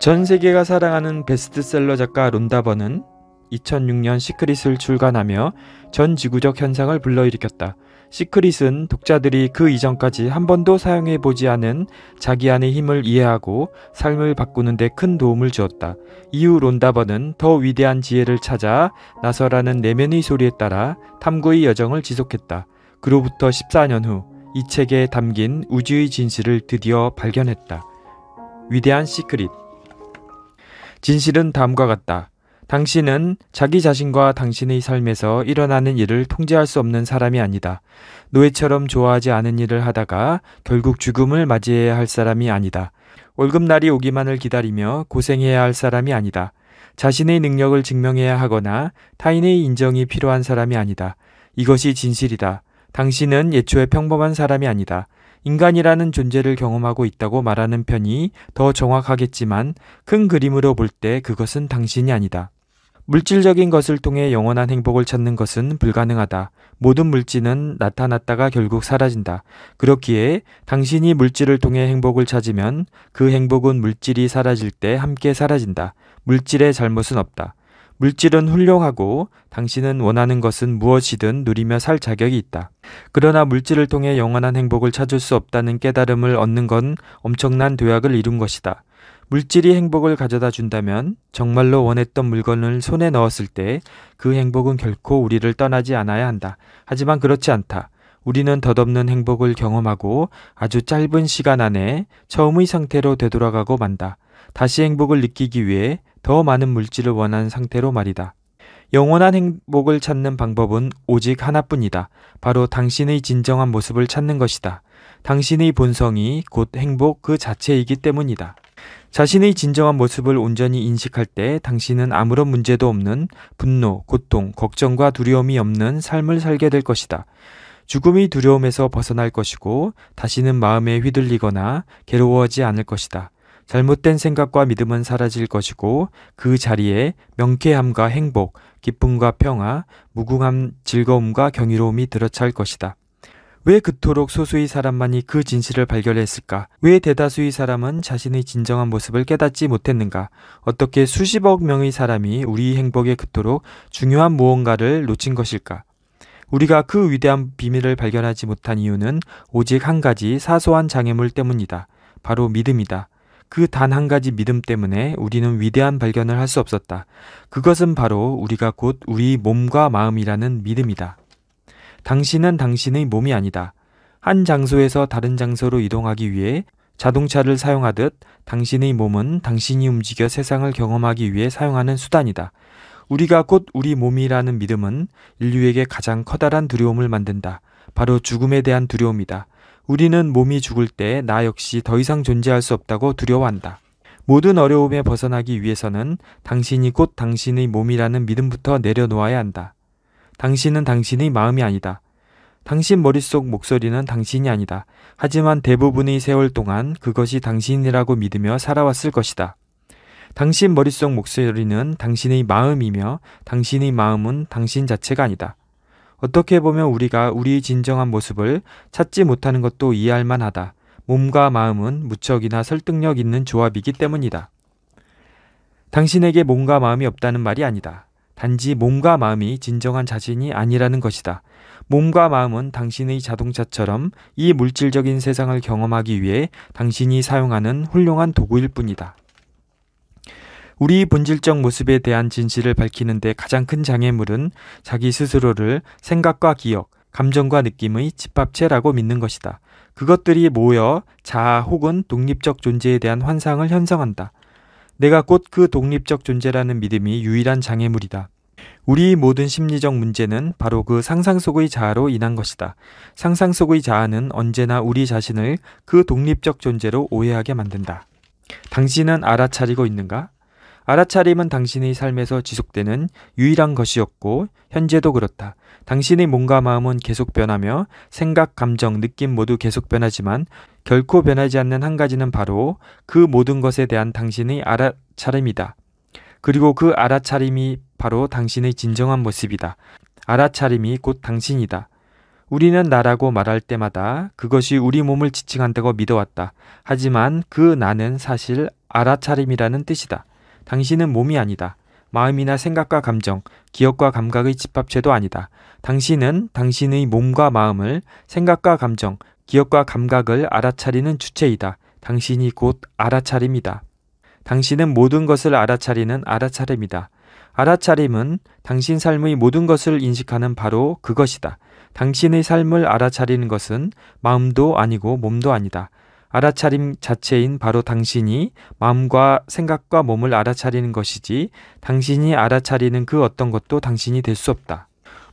전 세계가 사랑하는 베스트셀러 작가 론다버는 2006년 시크릿을 출간하며 전 지구적 현상을 불러일으켰다. 시크릿은 독자들이 그 이전까지 한 번도 사용해 보지 않은 자기 안의 힘을 이해하고 삶을 바꾸는 데 큰 도움을 주었다. 이후 론다버는 더 위대한 지혜를 찾아 나서라는 내면의 소리에 따라 탐구의 여정을 지속했다. 그로부터 14년 후 이 책에 담긴 우주의 진실을 드디어 발견했다. 위대한 시크릿 진실은 다음과 같다. 당신은 자기 자신과 당신의 삶에서 일어나는 일을 통제할 수 없는 사람이 아니다. 노예처럼 좋아하지 않은 일을 하다가 결국 죽음을 맞이해야 할 사람이 아니다. 월급날이 오기만을 기다리며 고생해야 할 사람이 아니다. 자신의 능력을 증명해야 하거나 타인의 인정이 필요한 사람이 아니다. 이것이 진실이다. 당신은 예초에 평범한 사람이 아니다. 인간이라는 존재를 경험하고 있다고 말하는 편이 더 정확하겠지만 큰 그림으로 볼 때 그것은 당신이 아니다. 물질적인 것을 통해 영원한 행복을 찾는 것은 불가능하다. 모든 물질은 나타났다가 결국 사라진다. 그렇기에 당신이 물질을 통해 행복을 찾으면 그 행복은 물질이 사라질 때 함께 사라진다. 물질의 잘못은 없다. 물질은 훌륭하고 당신은 원하는 것은 무엇이든 누리며 살 자격이 있다. 그러나 물질을 통해 영원한 행복을 찾을 수 없다는 깨달음을 얻는 건 엄청난 도약을 이룬 것이다. 물질이 행복을 가져다 준다면 정말로 원했던 물건을 손에 넣었을 때 그 행복은 결코 우리를 떠나지 않아야 한다. 하지만 그렇지 않다. 우리는 덧없는 행복을 경험하고 아주 짧은 시간 안에 처음의 상태로 되돌아가고 만다. 다시 행복을 느끼기 위해 더 많은 물질을 원하는 상태로 말이다. 영원한 행복을 찾는 방법은 오직 하나뿐이다. 바로 당신의 진정한 모습을 찾는 것이다. 당신의 본성이 곧 행복 그 자체이기 때문이다. 자신의 진정한 모습을 온전히 인식할 때 당신은 아무런 문제도 없는 분노, 고통, 걱정과 두려움이 없는 삶을 살게 될 것이다. 죽음이 두려움에서 벗어날 것이고 다시는 마음에 휘둘리거나 괴로워하지 않을 것이다. 잘못된 생각과 믿음은 사라질 것이고 그 자리에 명쾌함과 행복, 기쁨과 평화, 무궁함, 즐거움과 경이로움이 들어찰 것이다. 왜 그토록 소수의 사람만이 그 진실을 발견했을까? 왜 대다수의 사람은 자신의 진정한 모습을 깨닫지 못했는가? 어떻게 수십억 명의 사람이 우리 행복에 그토록 중요한 무언가를 놓친 것일까? 우리가 그 위대한 비밀을 발견하지 못한 이유는 오직 한 가지 사소한 장애물 때문이다. 바로 믿음이다. 그단한 가지 믿음 때문에 우리는 위대한 발견을 할 수 없었다. 그것은 바로 우리가 곧 우리 몸과 마음이라는 믿음이다. 당신은 당신의 몸이 아니다. 한 장소에서 다른 장소로 이동하기 위해 자동차를 사용하듯 당신의 몸은 당신이 움직여 세상을 경험하기 위해 사용하는 수단이다. 우리가 곧 우리 몸이라는 믿음은 인류에게 가장 커다란 두려움을 만든다. 바로 죽음에 대한 두려움이다. 우리는 몸이 죽을 때 나 역시 더 이상 존재할 수 없다고 두려워한다. 모든 어려움에 벗어나기 위해서는 당신이 곧 당신의 몸이라는 믿음부터 내려놓아야 한다. 당신은 당신의 마음이 아니다. 당신 머릿속 목소리는 당신이 아니다. 하지만 대부분의 세월 동안 그것이 당신이라고 믿으며 살아왔을 것이다. 당신 머릿속 목소리는 당신의 마음이며 당신의 마음은 당신 자체가 아니다. 어떻게 보면 우리가 우리 진정한 모습을 찾지 못하는 것도 이해할 만하다. 몸과 마음은 무척이나 설득력 있는 조합이기 때문이다. 당신에게 몸과 마음이 없다는 말이 아니다. 단지 몸과 마음이 진정한 자신이 아니라는 것이다. 몸과 마음은 당신의 자동차처럼 이 물질적인 세상을 경험하기 위해 당신이 사용하는 훌륭한 도구일 뿐이다. 우리 본질적 모습에 대한 진실을 밝히는데 가장 큰 장애물은 자기 스스로를 생각과 기억, 감정과 느낌의 집합체라고 믿는 것이다. 그것들이 모여 자아 혹은 독립적 존재에 대한 환상을 형성한다. 내가 곧 그 독립적 존재라는 믿음이 유일한 장애물이다. 우리 모든 심리적 문제는 바로 그 상상 속의 자아로 인한 것이다. 상상 속의 자아는 언제나 우리 자신을 그 독립적 존재로 오해하게 만든다. 당신은 알아차리고 있는가? 알아차림은 당신의 삶에서 지속되는 유일한 것이었고 현재도 그렇다. 당신의 몸과 마음은 계속 변하며 생각, 감정, 느낌 모두 계속 변하지만 결코 변하지 않는 한 가지는 바로 그 모든 것에 대한 당신의 알아차림이다. 그리고 그 알아차림이 바로 당신의 진정한 모습이다. 알아차림이 곧 당신이다. 우리는 나라고 말할 때마다 그것이 우리 몸을 지칭한다고 믿어왔다. 하지만 그 나는 사실 알아차림이라는 뜻이다. 당신은 몸이 아니다. 마음이나 생각과 감정, 기억과 감각의 집합체도 아니다. 당신은 당신의 몸과 마음을, 생각과 감정, 기억과 감각을 알아차리는 주체이다. 당신이 곧 알아차림이다. 당신은 모든 것을 알아차리는 알아차림이다. 알아차림은 당신 삶의 모든 것을 인식하는 바로 그것이다. 당신의 삶을 알아차리는 것은 마음도 아니고 몸도 아니다. 알아차림 자체인 바로 당신이 마음과 생각과 몸을 알아차리는 것이지 당신이 알아차리는 그 어떤 것도 당신이 될 수 없다.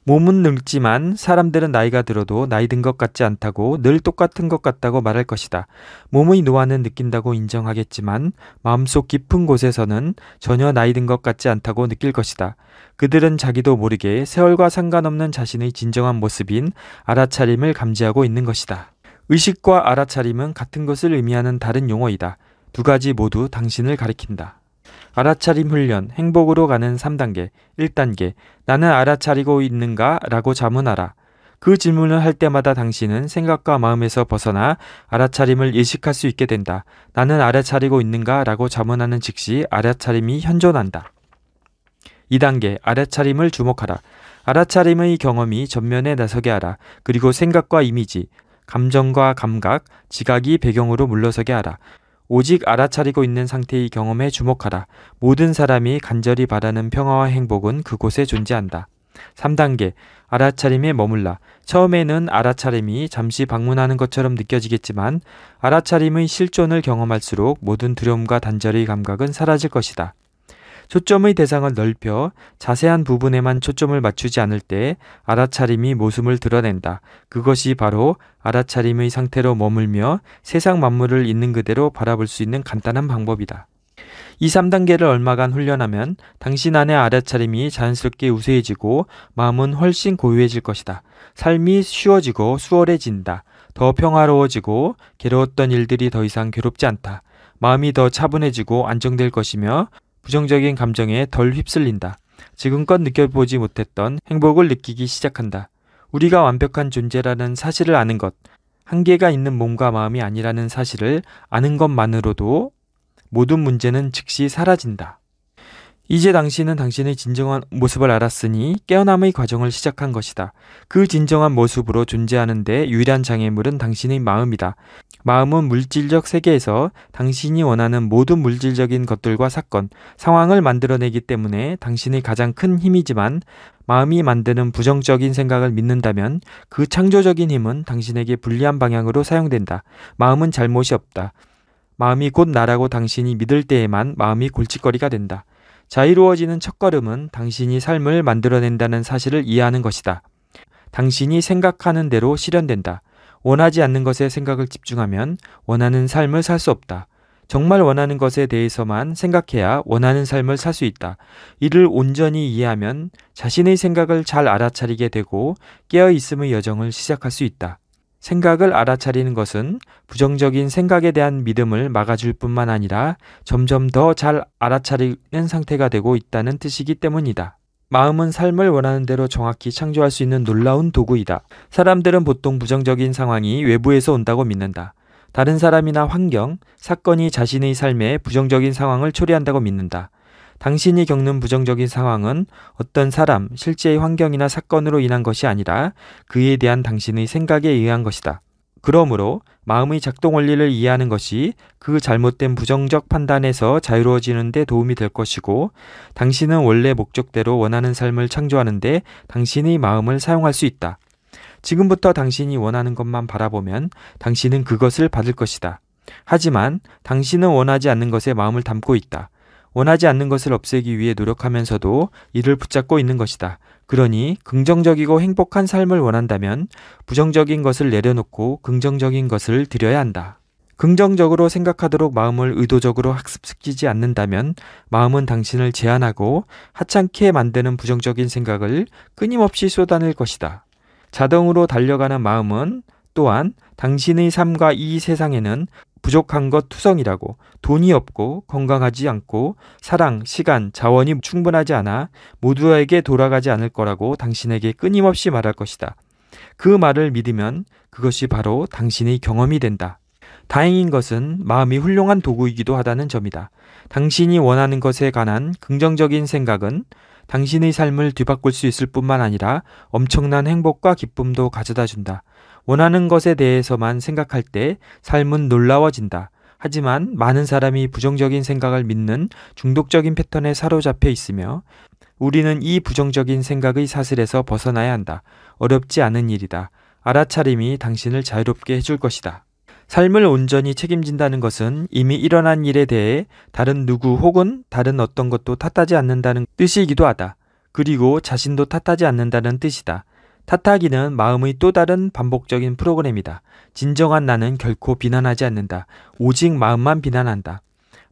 몸은 늙지만 사람들은 나이가 들어도 나이 든 것 같지 않다고 늘 똑같은 것 같다고 말할 것이다. 몸의 노화는 느낀다고 인정하겠지만 마음속 깊은 곳에서는 전혀 나이 든 것 같지 않다고 느낄 것이다. 그들은 자기도 모르게 세월과 상관없는 자신의 진정한 모습인 알아차림을 감지하고 있는 것이다. 의식과 알아차림은 같은 것을 의미하는 다른 용어이다. 두 가지 모두 당신을 가리킨다. 알아차림 훈련, 행복으로 가는 3단계, 1단계, 나는 알아차리고 있는가? 라고 자문하라. 그 질문을 할 때마다 당신은 생각과 마음에서 벗어나 알아차림을 예식할수 있게 된다. 나는 알아차리고 있는가? 라고 자문하는 즉시 알아차림이 현존한다. 2단계, 알아차림을 주목하라. 알아차림의 경험이 전면에 나서게 하라. 그리고 생각과 이미지, 감정과 감각, 지각이 배경으로 물러서게 하라. 오직 알아차리고 있는 상태의 경험에 주목하라. 모든 사람이 간절히 바라는 평화와 행복은 그곳에 존재한다. 3단계. 알아차림에 머물라. 처음에는 알아차림이 잠시 방문하는 것처럼 느껴지겠지만 알아차림의 실존을 경험할수록 모든 두려움과 단절의 감각은 사라질 것이다. 초점의 대상을 넓혀 자세한 부분에만 초점을 맞추지 않을 때 알아차림이 모습을 드러낸다. 그것이 바로 알아차림의 상태로 머물며 세상 만물을 있는 그대로 바라볼 수 있는 간단한 방법이다. 이 3단계를 얼마간 훈련하면 당신 안의 알아차림이 자연스럽게 우세해지고 마음은 훨씬 고요해질 것이다. 삶이 쉬워지고 수월해진다. 더 평화로워지고 괴로웠던 일들이 더 이상 괴롭지 않다. 마음이 더 차분해지고 안정될 것이며 부정적인 감정에 덜 휩쓸린다. 지금껏 느껴보지 못했던 행복을 느끼기 시작한다. 우리가 완벽한 존재라는 사실을 아는 것, 한계가 있는 몸과 마음이 아니라는 사실을 아는 것만으로도 모든 문제는 즉시 사라진다. 이제 당신은 당신의 진정한 모습을 알았으니 깨어남의 과정을 시작한 것이다. 그 진정한 모습으로 존재하는데 유일한 장애물은 당신의 마음이다. 마음은 물질적 세계에서 당신이 원하는 모든 물질적인 것들과 사건, 상황을 만들어내기 때문에 당신의 가장 큰 힘이지만 마음이 만드는 부정적인 생각을 믿는다면 그 창조적인 힘은 당신에게 불리한 방향으로 사용된다. 마음은 잘못이 없다. 마음이 곧 나라고 당신이 믿을 때에만 마음이 골칫거리가 된다. 자유로워지는 첫걸음은 당신이 삶을 만들어낸다는 사실을 이해하는 것이다. 당신이 생각하는 대로 실현된다. 원하지 않는 것에 생각을 집중하면 원하는 삶을 살 수 없다. 정말 원하는 것에 대해서만 생각해야 원하는 삶을 살 수 있다. 이를 온전히 이해하면 자신의 생각을 잘 알아차리게 되고 깨어있음의 여정을 시작할 수 있다. 생각을 알아차리는 것은 부정적인 생각에 대한 믿음을 막아줄 뿐만 아니라 점점 더 잘 알아차리는 상태가 되고 있다는 뜻이기 때문이다. 마음은 삶을 원하는 대로 정확히 창조할 수 있는 놀라운 도구이다. 사람들은 보통 부정적인 상황이 외부에서 온다고 믿는다. 다른 사람이나 환경, 사건이 자신의 삶에 부정적인 상황을 초래한다고 믿는다. 당신이 겪는 부정적인 상황은 어떤 사람, 실제의 환경이나 사건으로 인한 것이 아니라 그에 대한 당신의 생각에 의한 것이다. 그러므로 마음의 작동 원리를 이해하는 것이 그 잘못된 부정적 판단에서 자유로워지는 데 도움이 될 것이고 당신은 원래 목적대로 원하는 삶을 창조하는데 당신의 마음을 사용할 수 있다. 지금부터 당신이 원하는 것만 바라보면 당신은 그것을 받을 것이다. 하지만 당신은 원하지 않는 것에 마음을 담고 있다. 원하지 않는 것을 없애기 위해 노력하면서도 이를 붙잡고 있는 것이다. 그러니 긍정적이고 행복한 삶을 원한다면 부정적인 것을 내려놓고 긍정적인 것을 드려야 한다. 긍정적으로 생각하도록 마음을 의도적으로 학습시키지 않는다면 마음은 당신을 제한하고 하찮게 만드는 부정적인 생각을 끊임없이 쏟아낼 것이다. 자동으로 달려가는 마음은 또한 당신의 삶과 이 세상에는 부족한 것 투성이라고 돈이 없고 건강하지 않고 사랑, 시간, 자원이 충분하지 않아 모두에게 돌아가지 않을 거라고 당신에게 끊임없이 말할 것이다. 그 말을 믿으면 그것이 바로 당신의 경험이 된다. 다행인 것은 마음이 훌륭한 도구이기도 하다는 점이다. 당신이 원하는 것에 관한 긍정적인 생각은 당신의 삶을 뒤바꿀 수 있을 뿐만 아니라 엄청난 행복과 기쁨도 가져다 준다. 원하는 것에 대해서만 생각할 때 삶은 놀라워진다. 하지만 많은 사람이 부정적인 생각을 믿는 중독적인 패턴에 사로잡혀 있으며 우리는 이 부정적인 생각의 사슬에서 벗어나야 한다. 어렵지 않은 일이다. 알아차림이 당신을 자유롭게 해줄 것이다. 삶을 온전히 책임진다는 것은 이미 일어난 일에 대해 다른 누구 혹은 다른 어떤 것도 탓하지 않는다는 뜻이기도 하다. 그리고 자신도 탓하지 않는다는 뜻이다. 타타기는 마음의 또 다른 반복적인 프로그램이다. 진정한 나는 결코 비난하지 않는다. 오직 마음만 비난한다.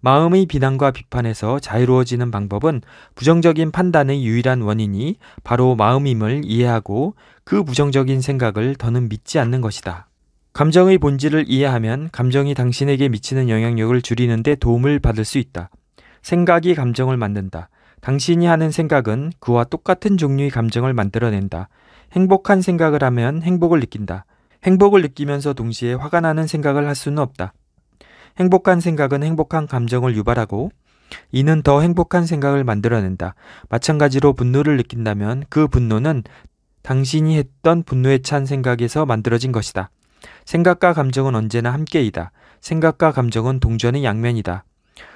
마음의 비난과 비판에서 자유로워지는 방법은 부정적인 판단의 유일한 원인이 바로 마음임을 이해하고 그 부정적인 생각을 더는 믿지 않는 것이다. 감정의 본질을 이해하면 감정이 당신에게 미치는 영향력을 줄이는데 도움을 받을 수 있다. 생각이 감정을 만든다. 당신이 하는 생각은 그와 똑같은 종류의 감정을 만들어낸다. 행복한 생각을 하면 행복을 느낀다. 행복을 느끼면서 동시에 화가 나는 생각을 할 수는 없다. 행복한 생각은 행복한 감정을 유발하고 이는 더 행복한 생각을 만들어낸다. 마찬가지로 분노를 느낀다면 그 분노는 당신이 했던 분노에 찬 생각에서 만들어진 것이다. 생각과 감정은 언제나 함께이다. 생각과 감정은 동전의 양면이다.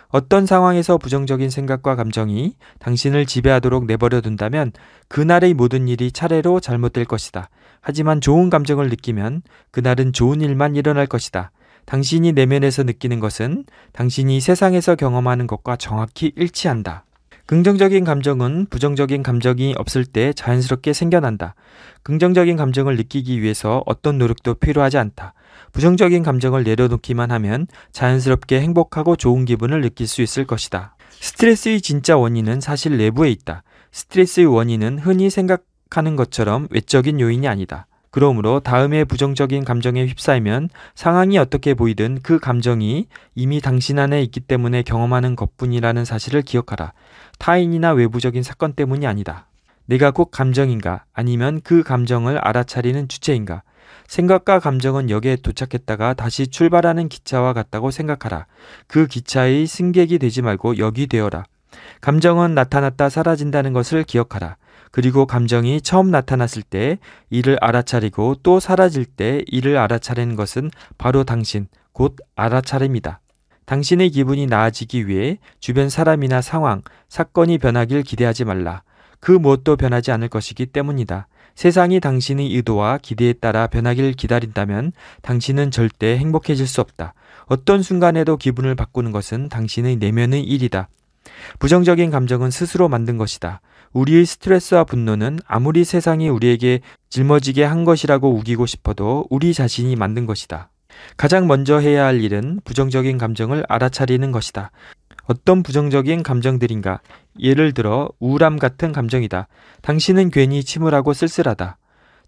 어떤 상황에서 부정적인 생각과 감정이 당신을 지배하도록 내버려 둔다면 그날의 모든 일이 차례로 잘못될 것이다. 하지만 좋은 감정을 느끼면 그날은 좋은 일만 일어날 것이다. 당신이 내면에서 느끼는 것은 당신이 세상에서 경험하는 것과 정확히 일치한다. 긍정적인 감정은 부정적인 감정이 없을 때 자연스럽게 생겨난다. 긍정적인 감정을 느끼기 위해서 어떤 노력도 필요하지 않다. 부정적인 감정을 내려놓기만 하면 자연스럽게 행복하고 좋은 기분을 느낄 수 있을 것이다. 스트레스의 진짜 원인은 사실 내부에 있다. 스트레스의 원인은 흔히 생각하는 것처럼 외적인 요인이 아니다. 그러므로 다음에 부정적인 감정에 휩싸이면 상황이 어떻게 보이든 그 감정이 이미 당신 안에 있기 때문에 경험하는 것뿐이라는 사실을 기억하라. 타인이나 외부적인 사건 때문이 아니다. 내가 꼭 감정인가 아니면 그 감정을 알아차리는 주체인가 생각과 감정은 역에 도착했다가 다시 출발하는 기차와 같다고 생각하라. 그 기차의 승객이 되지 말고 역이 되어라. 감정은 나타났다 사라진다는 것을 기억하라. 그리고 감정이 처음 나타났을 때 이를 알아차리고 또 사라질 때 이를 알아차리는 것은 바로 당신, 곧알아차립니다 당신의 기분이 나아지기 위해 주변 사람이나 상황, 사건이 변하길 기대하지 말라. 그 무엇도 변하지 않을 것이기 때문이다. 세상이 당신의 의도와 기대에 따라 변하길 기다린다면 당신은 절대 행복해질 수 없다. 어떤 순간에도 기분을 바꾸는 것은 당신의 내면의 일이다. 부정적인 감정은 스스로 만든 것이다. 우리의 스트레스와 분노는 아무리 세상이 우리에게 짊어지게 한 것이라고 우기고 싶어도 우리 자신이 만든 것이다. 가장 먼저 해야 할 일은 부정적인 감정을 알아차리는 것이다. 어떤 부정적인 감정들인가? 예를 들어 우울함 같은 감정이다. 당신은 괜히 침울하고 쓸쓸하다.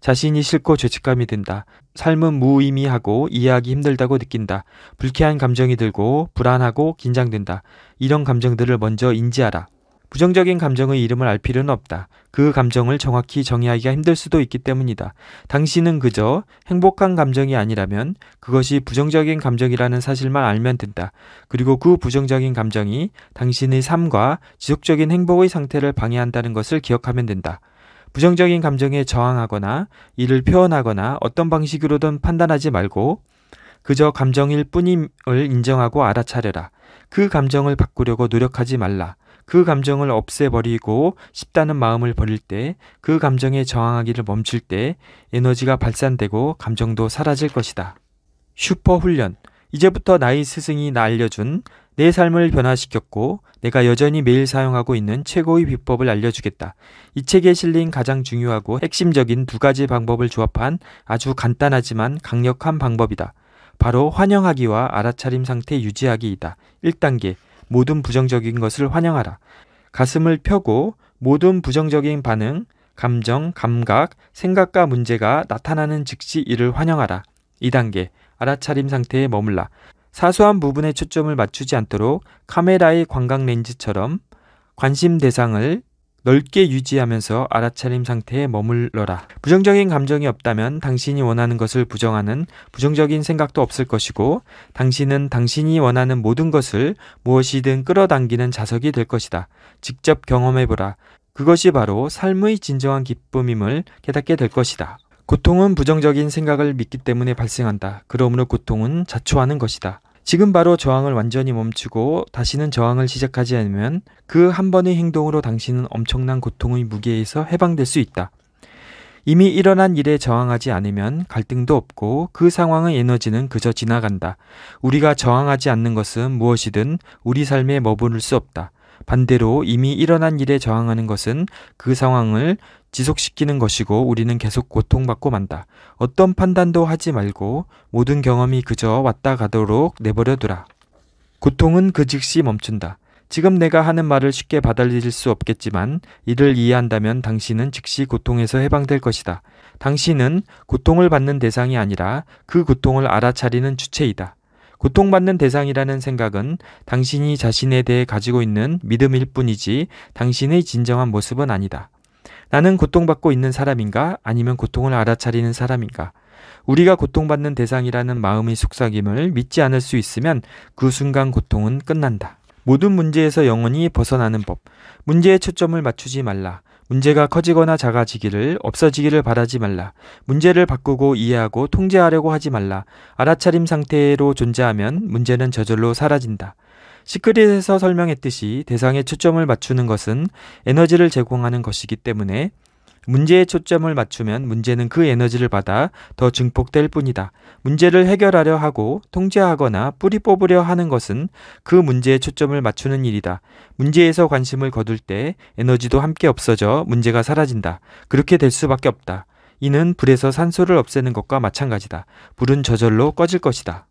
자신이 싫고 죄책감이 든다. 삶은 무의미하고 이해하기 힘들다고 느낀다. 불쾌한 감정이 들고 불안하고 긴장된다. 이런 감정들을 먼저 인지하라. 부정적인 감정의 이름을 알 필요는 없다. 그 감정을 정확히 정의하기가 힘들 수도 있기 때문이다. 당신은 그저 행복한 감정이 아니라면 그것이 부정적인 감정이라는 사실만 알면 된다. 그리고 그 부정적인 감정이 당신의 삶과 지속적인 행복의 상태를 방해한다는 것을 기억하면 된다. 부정적인 감정에 저항하거나 이를 표현하거나 어떤 방식으로든 판단하지 말고 그저 감정일 뿐임을 인정하고 알아차려라. 그 감정을 바꾸려고 노력하지 말라. 그 감정을 없애버리고 싶다는 마음을 버릴 때, 그 감정에 저항하기를 멈출 때, 에너지가 발산되고 감정도 사라질 것이다. 슈퍼 훈련. 이제부터 나의 스승이 나 알려준 내 삶을 변화시켰고 내가 여전히 매일 사용하고 있는 최고의 비법을 알려주겠다. 이 책에 실린 가장 중요하고 핵심적인 두 가지 방법을 조합한 아주 간단하지만 강력한 방법이다. 바로 환영하기와 알아차림 상태 유지하기이다. 1단계 모든 부정적인 것을 환영하라. 가슴을 펴고 모든 부정적인 반응, 감정, 감각, 생각과 문제가 나타나는 즉시 이를 환영하라. 2단계. 알아차림 상태에 머물라. 사소한 부분에 초점을 맞추지 않도록 카메라의 광각 렌즈처럼 관심 대상을 넓게 유지하면서 알아차림 상태에 머물러라. 부정적인 감정이 없다면 당신이 원하는 것을 부정하는 부정적인 생각도 없을 것이고 당신은 당신이 원하는 모든 것을 무엇이든 끌어당기는 자석이 될 것이다. 직접 경험해보라. 그것이 바로 삶의 진정한 기쁨임을 깨닫게 될 것이다. 고통은 부정적인 생각을 믿기 때문에 발생한다. 그러므로 고통은 자초하는 것이다. 지금 바로 저항을 완전히 멈추고 다시는 저항을 시작하지 않으면 그 한 번의 행동으로 당신은 엄청난 고통의 무게에서 해방될 수 있다. 이미 일어난 일에 저항하지 않으면 갈등도 없고 그 상황의 에너지는 그저 지나간다. 우리가 저항하지 않는 것은 무엇이든 우리 삶에 머무를 수 없다. 반대로 이미 일어난 일에 저항하는 것은 그 상황을 지속시키는 것이고 우리는 계속 고통받고 만다. 어떤 판단도 하지 말고 모든 경험이 그저 왔다 가도록 내버려 두라. 고통은 그 즉시 멈춘다. 지금 내가 하는 말을 쉽게 받아들일 수 없겠지만 이를 이해한다면 당신은 즉시 고통에서 해방될 것이다. 당신은 고통을 받는 대상이 아니라 그 고통을 알아차리는 주체이다. 고통받는 대상이라는 생각은 당신이 자신에 대해 가지고 있는 믿음일 뿐이지 당신의 진정한 모습은 아니다. 나는 고통받고 있는 사람인가 아니면 고통을 알아차리는 사람인가? 우리가 고통받는 대상이라는 마음의 속삭임을 믿지 않을 수 있으면 그 순간 고통은 끝난다. 모든 문제에서 영원히 벗어나는 법. 문제에 초점을 맞추지 말라. 문제가 커지거나 작아지기를 없어지기를 바라지 말라. 문제를 바꾸고 이해하고 통제하려고 하지 말라. 알아차림 상태로 존재하면 문제는 저절로 사라진다. 시크릿에서 설명했듯이 대상에 초점을 맞추는 것은 에너지를 제공하는 것이기 때문에 문제에 초점을 맞추면 문제는 그 에너지를 받아 더 증폭될 뿐이다. 문제를 해결하려 하고 통제하거나 뿌리 뽑으려 하는 것은 그 문제에 초점을 맞추는 일이다. 문제에서 관심을 거둘 때 에너지도 함께 없어져 문제가 사라진다. 그렇게 될 수밖에 없다. 이는 불에서 산소를 없애는 것과 마찬가지다. 불은 저절로 꺼질 것이다.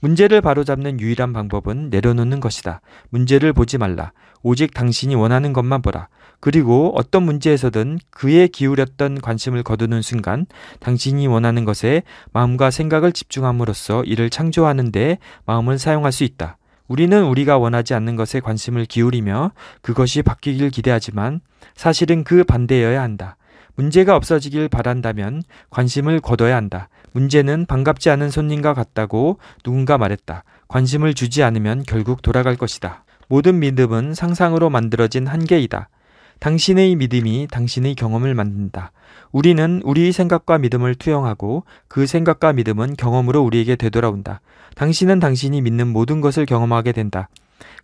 문제를 바로잡는 유일한 방법은 내려놓는 것이다. 문제를 보지 말라. 오직 당신이 원하는 것만 보라. 그리고 어떤 문제에서든 그에 기울였던 관심을 거두는 순간 당신이 원하는 것에 마음과 생각을 집중함으로써 이를 창조하는데 마음을 사용할 수 있다. 우리는 우리가 원하지 않는 것에 관심을 기울이며 그것이 바뀌길 기대하지만 사실은 그 반대여야 한다. 문제가 없어지길 바란다면 관심을 거둬야 한다. 문제는 반갑지 않은 손님과 같다고 누군가 말했다. 관심을 주지 않으면 결국 돌아갈 것이다. 모든 믿음은 상상으로 만들어진 한계이다. 당신의 믿음이 당신의 경험을 만든다. 우리는 우리의 생각과 믿음을 투영하고 그 생각과 믿음은 경험으로 우리에게 되돌아온다. 당신은 당신이 믿는 모든 것을 경험하게 된다.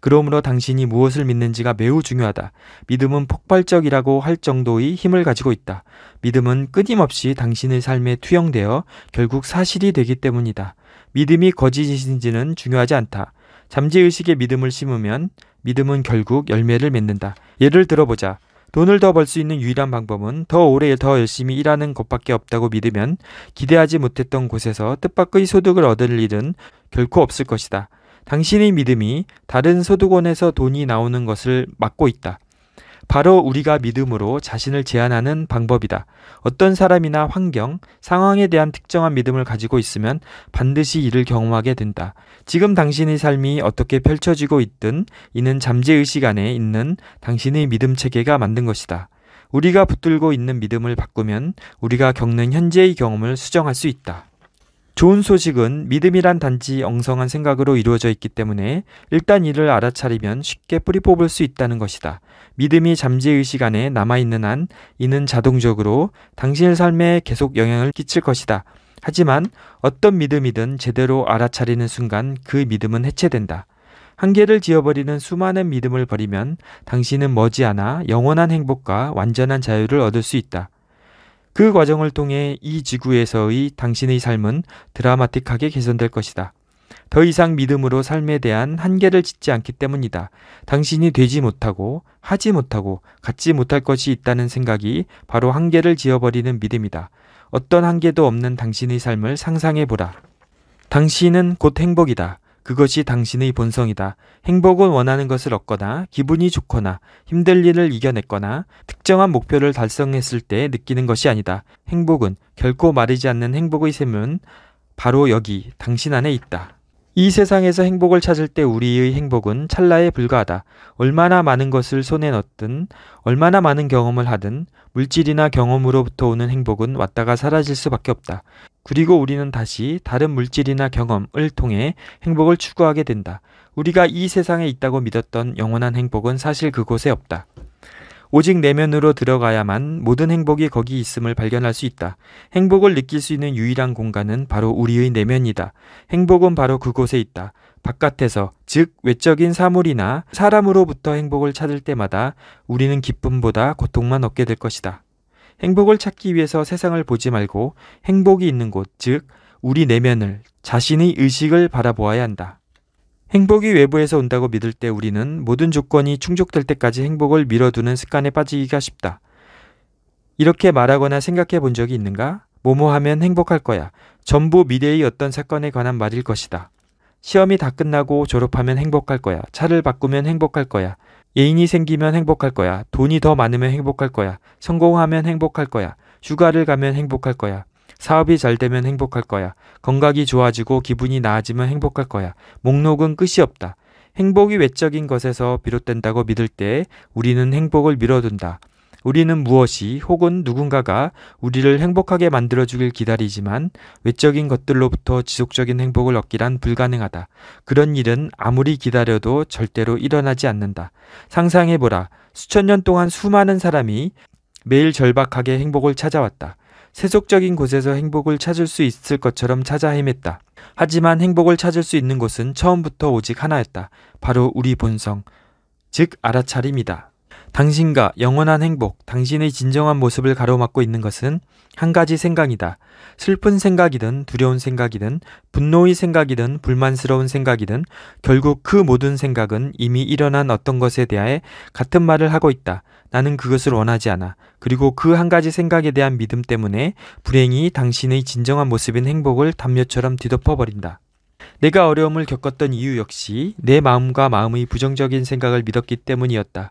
그러므로 당신이 무엇을 믿는지가 매우 중요하다. 믿음은 폭발적이라고 할 정도의 힘을 가지고 있다. 믿음은 끊임없이 당신의 삶에 투영되어 결국 사실이 되기 때문이다. 믿음이 거짓인지는 중요하지 않다. 잠재의식에 믿음을 심으면 믿음은 결국 열매를 맺는다. 예를 들어보자. 돈을 더 벌 수 있는 유일한 방법은 더 오래 더 열심히 일하는 것밖에 없다고 믿으면 기대하지 못했던 곳에서 뜻밖의 소득을 얻을 일은 결코 없을 것이다. 당신의 믿음이 다른 소득원에서 돈이 나오는 것을 막고 있다. 바로 우리가 믿음으로 자신을 제한하는 방법이다. 어떤 사람이나 환경, 상황에 대한 특정한 믿음을 가지고 있으면 반드시 이를 경험하게 된다. 지금 당신의 삶이 어떻게 펼쳐지고 있든 이는 잠재의식 안에 있는 당신의 믿음 체계가 만든 것이다. 우리가 붙들고 있는 믿음을 바꾸면 우리가 겪는 현재의 경험을 수정할 수 있다. 좋은 소식은 믿음이란 단지 엉성한 생각으로 이루어져 있기 때문에 일단 이를 알아차리면 쉽게 뿌리 뽑을 수 있다는 것이다. 믿음이 잠재의식 안에 남아있는 한 이는 자동적으로 당신의 삶에 계속 영향을 끼칠 것이다. 하지만 어떤 믿음이든 제대로 알아차리는 순간 그 믿음은 해체된다. 한계를 지어버리는 수많은 믿음을 버리면 당신은 머지않아 영원한 행복과 완전한 자유를 얻을 수 있다. 그 과정을 통해 이 지구에서의 당신의 삶은 드라마틱하게 개선될 것이다. 더 이상 믿음으로 삶에 대한 한계를 짓지 않기 때문이다. 당신이 되지 못하고 하지 못하고 갖지 못할 것이 있다는 생각이 바로 한계를 지어버리는 믿음이다. 어떤 한계도 없는 당신의 삶을 상상해 보라. 당신은 곧 행복이다. 그것이 당신의 본성이다. 행복은 원하는 것을 얻거나 기분이 좋거나 힘들 일을 이겨냈거나 특정한 목표를 달성했을 때 느끼는 것이 아니다. 행복은 결코 마르지 않는 행복의 샘은 바로 여기 당신 안에 있다. 이 세상에서 행복을 찾을 때 우리의 행복은 찰나에 불과하다. 얼마나 많은 것을 손에 넣든 얼마나 많은 경험을 하든 물질이나 경험으로부터 오는 행복은 왔다가 사라질 수밖에 없다. 그리고 우리는 다시 다른 물질이나 경험을 통해 행복을 추구하게 된다. 우리가 이 세상에 있다고 믿었던 영원한 행복은 사실 그곳에 없다. 오직 내면으로 들어가야만 모든 행복이 거기 있음을 발견할 수 있다. 행복을 느낄 수 있는 유일한 공간은 바로 우리의 내면이다. 행복은 바로 그곳에 있다. 바깥에서, 즉, 외적인 사물이나 사람으로부터 행복을 찾을 때마다 우리는 기쁨보다 고통만 얻게 될 것이다. 행복을 찾기 위해서 세상을 보지 말고 행복이 있는 곳, 즉 우리 내면을 자신의 의식을 바라보아야 한다. 행복이 외부에서 온다고 믿을 때 우리는 모든 조건이 충족될 때까지 행복을 밀어두는 습관에 빠지기가 쉽다. 이렇게 말하거나 생각해 본 적이 있는가? 뭐뭐 하면 행복할 거야. 전부 미래의 어떤 사건에 관한 말일 것이다. 시험이 다 끝나고 졸업하면 행복할 거야. 차를 바꾸면 행복할 거야. 예인이 생기면 행복할 거야. 돈이 더 많으면 행복할 거야. 성공하면 행복할 거야. 휴가를 가면 행복할 거야. 사업이 잘 되면 행복할 거야. 건강이 좋아지고 기분이 나아지면 행복할 거야. 목록은 끝이 없다. 행복이 외적인 것에서 비롯된다고 믿을 때 우리는 행복을 밀어둔다. 우리는 무엇이 혹은 누군가가 우리를 행복하게 만들어주길 기다리지만 외적인 것들로부터 지속적인 행복을 얻기란 불가능하다. 그런 일은 아무리 기다려도 절대로 일어나지 않는다. 상상해보라. 수천 년 동안 수많은 사람이 매일 절박하게 행복을 찾아왔다. 세속적인 곳에서 행복을 찾을 수 있을 것처럼 찾아 헤맸다. 하지만 행복을 찾을 수 있는 곳은 처음부터 오직 하나였다. 바로 우리 본성, 즉 알아차림이다. 당신과 영원한 행복, 당신의 진정한 모습을 가로막고 있는 것은 한 가지 생각이다. 슬픈 생각이든 두려운 생각이든 분노의 생각이든 불만스러운 생각이든 결국 그 모든 생각은 이미 일어난 어떤 것에 대해 같은 말을 하고 있다. 나는 그것을 원하지 않아. 그리고 그 한 가지 생각에 대한 믿음 때문에 불행이 당신의 진정한 모습인 행복을 담요처럼 뒤덮어버린다. 내가 어려움을 겪었던 이유 역시 내 마음과 마음의 부정적인 생각을 믿었기 때문이었다.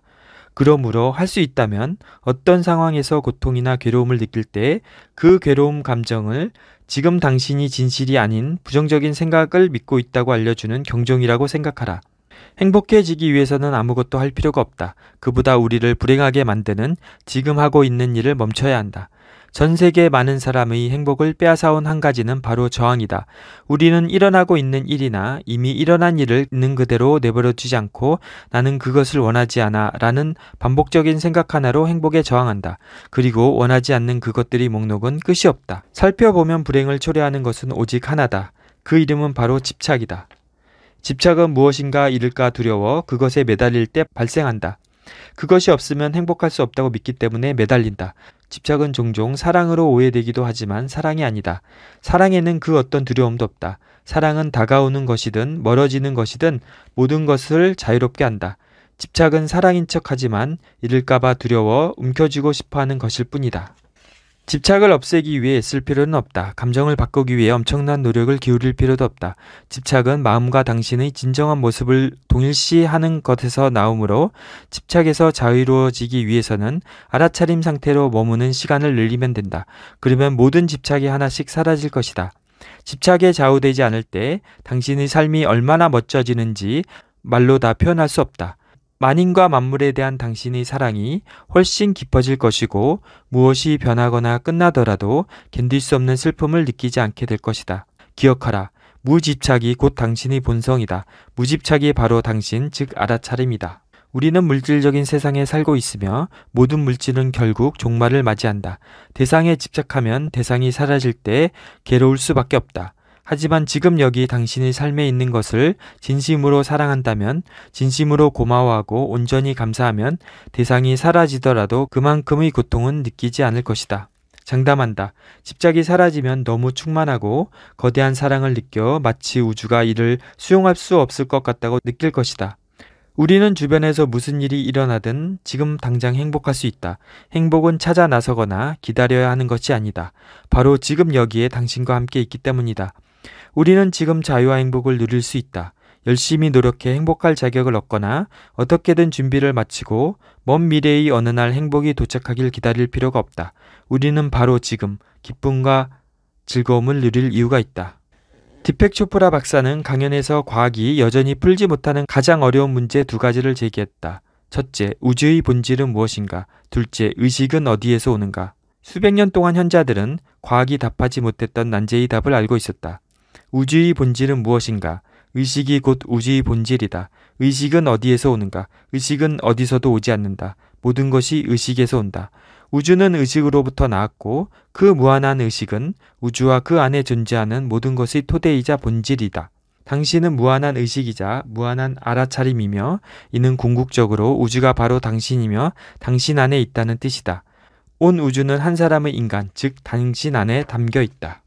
그러므로 할 수 있다면 어떤 상황에서 고통이나 괴로움을 느낄 때 그 괴로움 감정을 지금 당신이 진실이 아닌 부정적인 생각을 믿고 있다고 알려주는 경종이라고 생각하라. 행복해지기 위해서는 아무것도 할 필요가 없다. 그보다 우리를 불행하게 만드는 지금 하고 있는 일을 멈춰야 한다. 전 세계 많은 사람의 행복을 빼앗아온 한 가지는 바로 저항이다. 우리는 일어나고 있는 일이나 이미 일어난 일을 있는 그대로 내버려 두지 않고 나는 그것을 원하지 않아 라는 반복적인 생각 하나로 행복에 저항한다. 그리고 원하지 않는 그것들이 목록은 끝이 없다. 살펴보면 불행을 초래하는 것은 오직 하나다. 그 이름은 바로 집착이다. 집착은 무엇인가 잃을까 두려워 그것에 매달릴 때 발생한다. 그것이 없으면 행복할 수 없다고 믿기 때문에 매달린다. 집착은 종종 사랑으로 오해되기도 하지만 사랑이 아니다. 사랑에는 그 어떤 두려움도 없다. 사랑은 다가오는 것이든 멀어지는 것이든 모든 것을 자유롭게 한다. 집착은 사랑인 척 하지만 잃을까봐 두려워 움켜쥐고 싶어 하는 것일 뿐이다. 집착을 없애기 위해 쓸 필요는 없다. 감정을 바꾸기 위해 엄청난 노력을 기울일 필요도 없다. 집착은 마음과 당신의 진정한 모습을 동일시하는 것에서 나오므로 집착에서 자유로워지기 위해서는 알아차림 상태로 머무는 시간을 늘리면 된다. 그러면 모든 집착이 하나씩 사라질 것이다. 집착에 좌우되지 않을 때 당신의 삶이 얼마나 멋져지는지 말로 다 표현할 수 없다. 만인과 만물에 대한 당신의 사랑이 훨씬 깊어질 것이고 무엇이 변하거나 끝나더라도 견딜 수 없는 슬픔을 느끼지 않게 될 것이다. 기억하라. 무집착이 곧 당신의 본성이다. 무집착이 바로 당신, 즉 알아차림이다. 우리는 물질적인 세상에 살고 있으며 모든 물질은 결국 종말을 맞이한다. 대상에 집착하면 대상이 사라질 때 괴로울 수밖에 없다. 하지만 지금 여기 당신의 삶에 있는 것을 진심으로 사랑한다면, 진심으로 고마워하고 온전히 감사하면 대상이 사라지더라도 그만큼의 고통은 느끼지 않을 것이다. 장담한다. 집착이 사라지면 너무 충만하고 거대한 사랑을 느껴 마치 우주가 이를 수용할 수 없을 것 같다고 느낄 것이다. 우리는 주변에서 무슨 일이 일어나든 지금 당장 행복할 수 있다. 행복은 찾아 나서거나 기다려야 하는 것이 아니다. 바로 지금 여기에 당신과 함께 있기 때문이다. 우리는 지금 자유와 행복을 누릴 수 있다. 열심히 노력해 행복할 자격을 얻거나 어떻게든 준비를 마치고 먼 미래의 어느 날 행복이 도착하길 기다릴 필요가 없다. 우리는 바로 지금 기쁨과 즐거움을 누릴 이유가 있다. 디펙 초프라 박사는 강연에서 과학이 여전히 풀지 못하는 가장 어려운 문제 두 가지를 제기했다. 첫째, 우주의 본질은 무엇인가? 둘째, 의식은 어디에서 오는가? 수백 년 동안 현자들은 과학이 답하지 못했던 난제의 답을 알고 있었다. 우주의 본질은 무엇인가? 의식이 곧 우주의 본질이다. 의식은 어디에서 오는가? 의식은 어디서도 오지 않는다. 모든 것이 의식에서 온다. 우주는 의식으로부터 나왔고 그 무한한 의식은 우주와 그 안에 존재하는 모든 것의 토대이자 본질이다. 당신은 무한한 의식이자 무한한 알아차림이며 이는 궁극적으로 우주가 바로 당신이며 당신 안에 있다는 뜻이다. 온 우주는 한 사람의 인간, 즉 당신 안에 담겨 있다.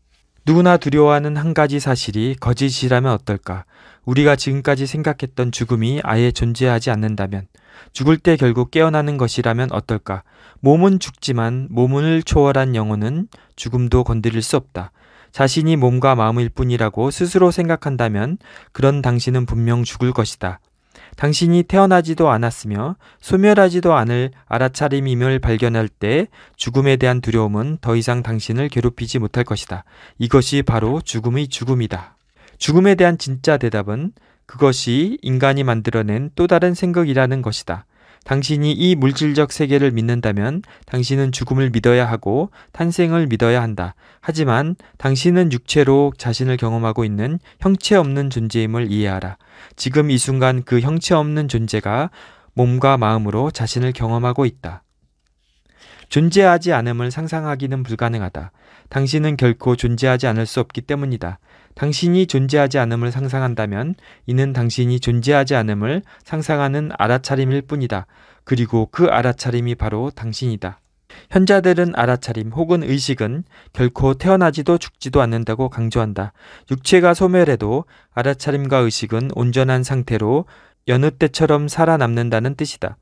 누구나 두려워하는 한 가지 사실이 거짓이라면 어떨까? 우리가 지금까지 생각했던 죽음이 아예 존재하지 않는다면, 죽을 때 결국 깨어나는 것이라면 어떨까? 몸은 죽지만 몸을 초월한 영혼은 죽음도 건드릴 수 없다. 자신이 몸과 마음일 뿐이라고 스스로 생각한다면 그런 당신은 분명 죽을 것이다. 당신이 태어나지도 않았으며 소멸하지도 않을 알아차림임을 발견할 때 죽음에 대한 두려움은 더 이상 당신을 괴롭히지 못할 것이다. 이것이 바로 죽음의 죽음이다. 죽음에 대한 진짜 대답은 그것이 인간이 만들어낸 또 다른 생각이라는 것이다. 당신이 이 물질적 세계를 믿는다면 당신은 죽음을 믿어야 하고 탄생을 믿어야 한다. 하지만 당신은 육체로 자신을 경험하고 있는 형체 없는 존재임을 이해하라. 지금 이 순간 그 형체 없는 존재가 몸과 마음으로 자신을 경험하고 있다. 존재하지 않음을 상상하기는 불가능하다. 당신은 결코 존재하지 않을 수 없기 때문이다. 당신이 존재하지 않음을 상상한다면 이는 당신이 존재하지 않음을 상상하는 알아차림일 뿐이다. 그리고 그 알아차림이 바로 당신이다. 현자들은 알아차림 혹은 의식은 결코 태어나지도 죽지도 않는다고 강조한다. 육체가 소멸해도 알아차림과 의식은 온전한 상태로 여느 때처럼 살아남는다는 뜻이다.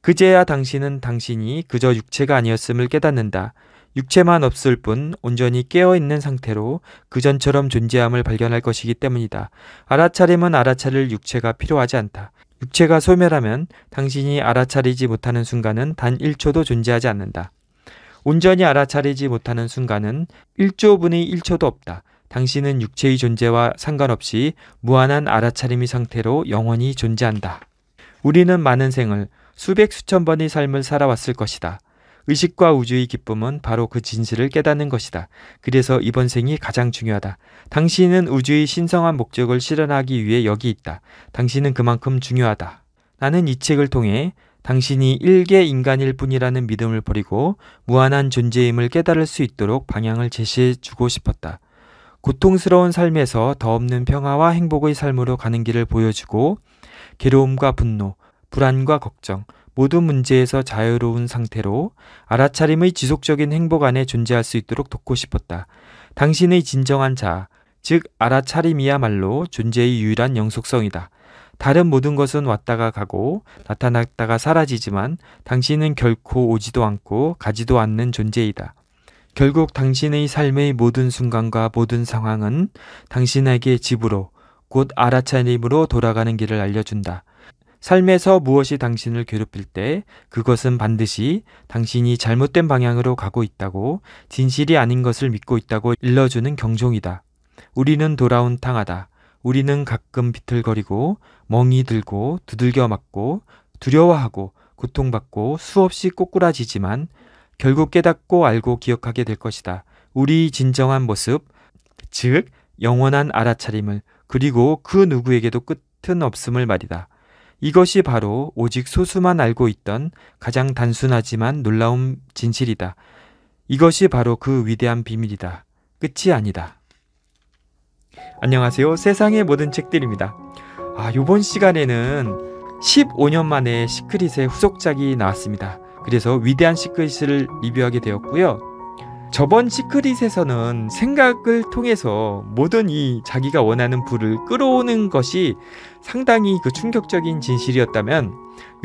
그제야 당신은 당신이 그저 육체가 아니었음을 깨닫는다. 육체만 없을 뿐 온전히 깨어있는 상태로 그전처럼 존재함을 발견할 것이기 때문이다. 알아차림은 알아차릴 육체가 필요하지 않다. 육체가 소멸하면 당신이 알아차리지 못하는 순간은 단 1초도 존재하지 않는다. 온전히 알아차리지 못하는 순간은 1조 분의 1초도 없다. 당신은 육체의 존재와 상관없이 무한한 알아차림의 상태로 영원히 존재한다. 우리는 많은 생을 수백 수천 번의 삶을 살아왔을 것이다. 의식과 우주의 기쁨은 바로 그 진실을 깨닫는 것이다. 그래서 이번 생이 가장 중요하다. 당신은 우주의 신성한 목적을 실현하기 위해 여기 있다. 당신은 그만큼 중요하다. 나는 이 책을 통해 당신이 일개 인간일 뿐이라는 믿음을 버리고 무한한 존재임을 깨달을 수 있도록 방향을 제시해 주고 싶었다. 고통스러운 삶에서 더없는 평화와 행복의 삶으로 가는 길을 보여주고 괴로움과 분노, 불안과 걱정, 모든 문제에서 자유로운 상태로 알아차림의 지속적인 행복 안에 존재할 수 있도록 돕고 싶었다. 당신의 진정한 자즉 알아차림이야말로 존재의 유일한 영속성이다. 다른 모든 것은 왔다가 가고 나타났다가 사라지지만 당신은 결코 오지도 않고 가지도 않는 존재이다. 결국 당신의 삶의 모든 순간과 모든 상황은 당신에게 집으로 곧 알아차림으로 돌아가는 길을 알려준다. 삶에서 무엇이 당신을 괴롭힐 때 그것은 반드시 당신이 잘못된 방향으로 가고 있다고 진실이 아닌 것을 믿고 있다고 일러주는 경종이다. 우리는 돌아온 탕하다. 우리는 가끔 비틀거리고 멍이 들고 두들겨 맞고 두려워하고 고통받고 수없이 꼬꾸라지지만 결국 깨닫고 알고 기억하게 될 것이다. 우리 진정한 모습, 즉 영원한 알아차림을 그리고 그 누구에게도 끝은 없음을 말이다. 이것이 바로 오직 소수만 알고 있던 가장 단순하지만 놀라운 진실이다. 이것이 바로 그 위대한 비밀이다. 끝이 아니다. 안녕하세요. 세상의 모든 책들입니다. 아, 요번 시간에는 15년 만에 시크릿의 후속작이 나왔습니다. 그래서 위대한 시크릿을 리뷰하게 되었고요. 저번 시크릿에서는 생각을 통해서 모든 이 자기가 원하는 불을 끌어오는 것이 상당히 그 충격적인 진실이었다면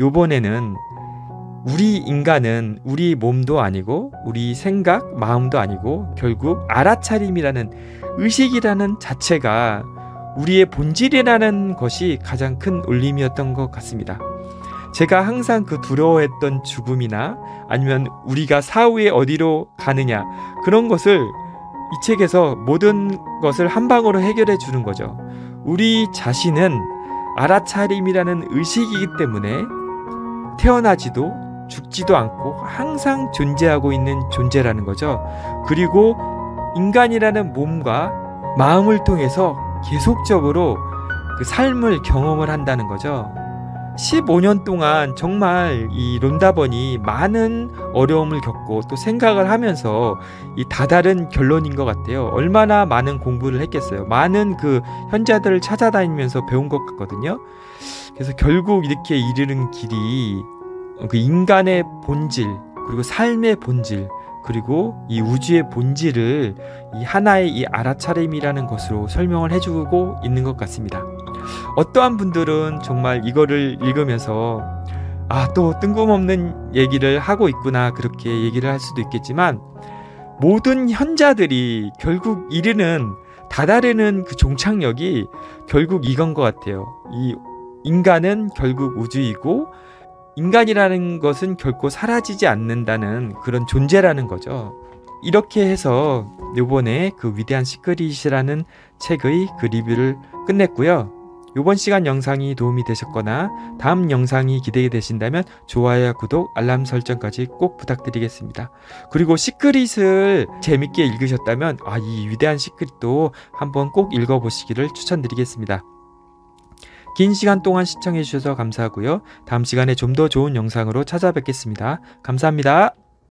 요번에는 우리 인간은 우리 몸도 아니고 우리 생각, 마음도 아니고 결국 알아차림이라는 의식이라는 자체가 우리의 본질이라는 것이 가장 큰 울림이었던 것 같습니다. 제가 항상 그 두려워했던 죽음이나 아니면 우리가 사후에 어디로 가느냐 그런 것을 이 책에서 모든 것을 한 방으로 해결해 주는 거죠. 우리 자신은 알아차림이라는 의식이기 때문에 태어나지도 죽지도 않고 항상 존재하고 있는 존재라는 거죠. 그리고 인간이라는 몸과 마음을 통해서 계속적으로 그 삶을 경험을 한다는 거죠. 15년 동안 정말 이 론다번이 많은 어려움을 겪고 또 생각을 하면서 이 다다른 결론인 것 같아요. 얼마나 많은 공부를 했겠어요. 많은 그 현자들을 찾아다니면서 배운 것 같거든요. 그래서 결국 이렇게 이르는 길이 어, 그 인간의 본질, 그리고 삶의 본질, 그리고 이 우주의 본질을 이 하나의 이 알아차림이라는 것으로 설명을 해주고 있는 것 같습니다. 어떠한 분들은 정말 이거를 읽으면서 아, 또 뜬금없는 얘기를 하고 있구나. 그렇게 얘기를 할 수도 있겠지만 모든 현자들이 결국 이르는 다다르는 그 종착역이 결국 이건 것 같아요. 이 인간은 결국 우주이고 인간이라는 것은 결코 사라지지 않는다는 그런 존재라는 거죠. 이렇게 해서 요번에 그 위대한 시크릿이라는 책의 그 리뷰를 끝냈고요. 이번 시간 영상이 도움이 되셨거나 다음 영상이 기대되신다면 좋아요와 구독, 알람 설정까지 꼭 부탁드리겠습니다. 그리고 시크릿을 재밌게 읽으셨다면 아, 이 위대한 시크릿도 한번 꼭 읽어보시기를 추천드리겠습니다. 긴 시간 동안 시청해주셔서 감사하고요. 다음 시간에 좀 더 좋은 영상으로 찾아뵙겠습니다. 감사합니다.